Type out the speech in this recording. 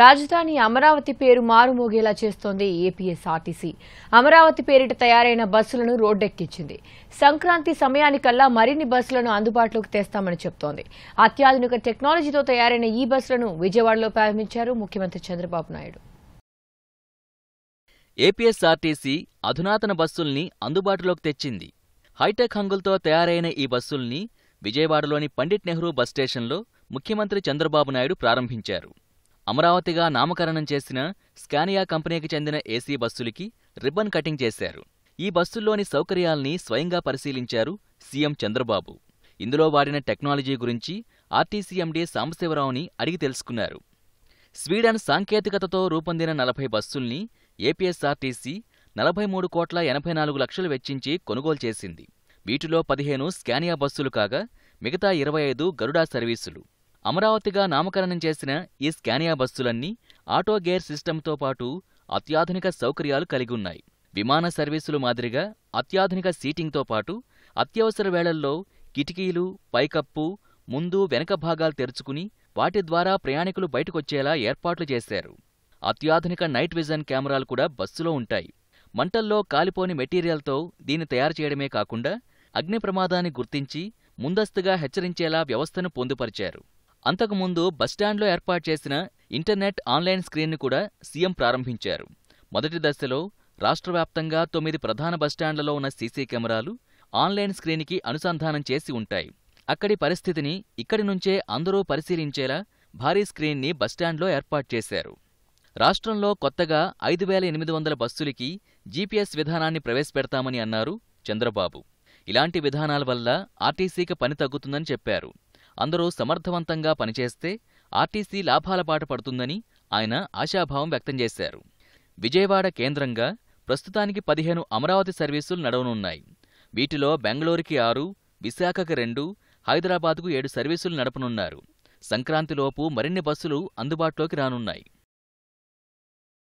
రాజధాని అమరావతి పేరు మారుమోగేలా చేస్తోంది ఏపీఎస్ఆర్టీసీ అమరావతి పేరిట తయారైన బస్సులను రోడ్డెక్కించింది సంక్రాంతి సమయానికల్లా మరిన్ని బస్సులను అందుబాటులోకి తెస్తామని చెబుతోంది అత్యాధునిక టెక్నాలజీతో తయారైన ఈ బస్సులను విజయవాడలో ప్రారంభించారు ముఖ్యమంత్రి చంద్రబాబు నాయుడు ఏపీఎస్ఆర్టీసీ అధునాతన బస్సుల్ని అందుబాటులోకి తెచ్చింది హైటెక్ హంగులతో తయారైన ఈ బస్సుల్ని విజయవాడలోని పండిట్ నెహ్రూ బస్ స్టేషన్లో ముఖ్యమంత్రి చంద్రబాబు నాయుడు ప్రారంభించారు అమరావతిగా నామకరణం చేసిన స్కానియా కంపెనీకి చెందిన ఏసీ బస్సులకి రిబ్బన్ కటింగ్ చేశారు ఈ బస్సుల్లోని సౌకర్యాల్ని స్వయంగా పరిశీలించారు సీఎం చంద్రబాబు ఇందులో వాడిన టెక్నాలజీ గురించి ఆర్టీసీఎండీ సాంబశివరావుని అడిగి తెలుసుకున్నారు స్వీడన్ సాంకేతికతతో రూపొందిన నలభై బస్సుల్ని ఏపీఎస్ఆర్టీసీ నలభై మూడు కోట్ల ఎనభై నాలుగు లక్షలు వెచ్చించి కొనుగోలు చేసింది వీటిలో పదిహేను స్కానియా బస్సులు కాగా మిగతా ఇరవై ఐదు గరుడా సర్వీసులు అమరావతిగా నామకరణం చేసిన ఈ స్కానియా బస్సులన్నీ ఆటో గేర్ సిస్టంతో పాటు అత్యాధునిక సౌకర్యాలు కలిగి ఉన్నాయి విమాన సర్వీసులు మాదిరిగా అత్యాధునిక సీటింగ్తో పాటు అత్యవసర వేళల్లో కిటికీలు పైకప్పు ముందు వెనక భాగాలు తెరుచుకుని వాటి ద్వారా ప్రయాణికులు బయటకొచ్చేలా ఏర్పాట్లు చేశారు అత్యాధునిక నైట్ విజన్ కెమెరాలు కూడా బస్సులో ఉంటాయి మంటల్లో కాలిపోని మెటీరియల్తో దీన్ని తయారు చేయడమే కాకుండా అగ్ని ప్రమాదాన్ని గుర్తించి ముందస్తుగా హెచ్చరించేలా వ్యవస్థను పొందుపరిచారు అంతకుముందు బస్టాండ్లో ఏర్పాటు చేసిన ఇంటర్నెట్ ఆన్లైన్ స్క్రీన్ను కూడా సీఎం ప్రారంభించారు మొదటి దశలో రాష్ట్ర వ్యాప్తంగా తొమ్మిది ప్రధాన బస్టాండ్లలో ఉన్న సీసీ కెమెరాలు ఆన్లైన్ స్క్రీన్కి అనుసంధానం చేసి ఉంటాయి అక్కడి పరిస్థితిని ఇక్కడి నుంచే అందరూ పరిశీలించేలా భారీ స్క్రీన్ని బస్టాండ్లో ఏర్పాటు చేశారు రాష్ట్రంలో కొత్తగా ఐదు వేల ఎనిమిది వందల బస్సులకి జీపీఎస్ విధానాన్ని ప్రవేశపెడతామని అన్నారు చంద్రబాబు ఇలాంటి విధానాల వల్ల ఆర్టీసీకి పని తగ్గుతుందని చెప్పారు అందరూ సమర్థవంతంగా పనిచేస్తే ఆర్టీసీ లాభాల బాట పడుతుందని ఆయన ఆశాభావం వ్యక్తం చేశారు విజయవాడ కేంద్రంగా ప్రస్తుతానికి పదిహేను అమరావతి సర్వీసులు నడవనున్నాయి వీటిలో బెంగళూరుకి ఆరు విశాఖకి రెండు హైదరాబాద్కు ఏడు సర్వీసులు నడపనున్నారు సంక్రాంతిలోపు మరిన్ని బస్సులు అందుబాటులోకి రానున్నాయి